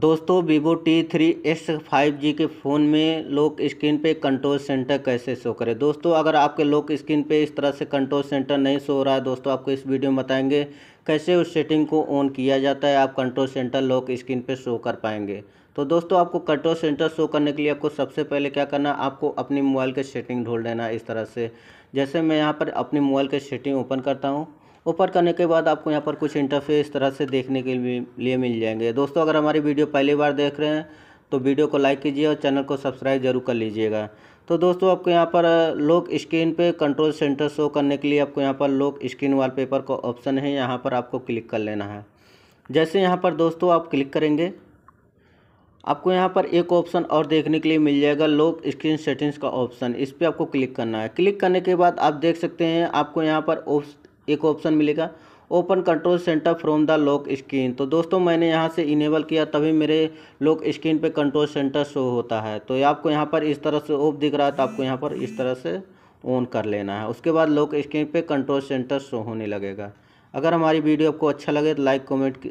दोस्तों Vivo T three S five G के phone में लॉक स्क्रीन पे कंट्रोल सेंटर कैसे शो करे दोस्तों अगर आपके लॉक स्क्रीन पे इस तरह से कंट्रोल सेंटर नहीं शो हो रहा है दोस्तों आपको इस वीडियो में बताएंगे कैसे उस सेटिंग को ऑन किया जाता है आप कंट्रोल सेंटर लॉक स्क्रीन पे शो कर पाएंगे तो दोस्तों आपको कंट्रोल सेंटर शो करने के लिए आपको सबसे पहले क्या करना आपको अपनी मोबाइल के सेटिंग ढूंढ लेना इस तरह से जैसे मैं यहाँ पर अपनी मोबाइल के सेटिंग ओपन करता हूँ ओपन करने के बाद आपको यहाँ पर कुछ इंटरफेस तरह से देखने के लिए मिल जाएंगे दोस्तों अगर हमारी वीडियो पहली बार देख रहे हैं तो वीडियो को लाइक कीजिए और चैनल को सब्सक्राइब जरूर कर लीजिएगा तो दोस्तों आपको यहाँ पर लॉक स्क्रीन पे कंट्रोल सेंटर शो करने के लिए आपको यहाँ पर लॉक स्क्रीन वॉलपेपर का ऑप्शन है यहाँ पर आपको क्लिक कर लेना है जैसे यहाँ पर दोस्तों आप क्लिक करेंगे आपको यहाँ पर एक ऑप्शन और देखने के लिए मिल जाएगा लॉक स्क्रीन सेटिंग्स का ऑप्शन इस पर आपको क्लिक करना है क्लिक करने के बाद आप देख सकते हैं आपको यहाँ पर एक ऑप्शन मिलेगा open control centre from the lock screen तो दोस्तों मैंने यहाँ से इनेबल किया तभी मेरे लॉक स्क्रीन पे कंट्रोल सेंटर शो होता है तो आपको यहाँ पर इस तरह से ऑफ दिख रहा है तो आपको यहाँ पर इस तरह से ऑन कर लेना है उसके बाद लॉक स्क्रीन पे कंट्रोल सेंटर शो होने लगेगा अगर हमारी वीडियो आपको अच्छा लगे तो लाइक कॉमेंट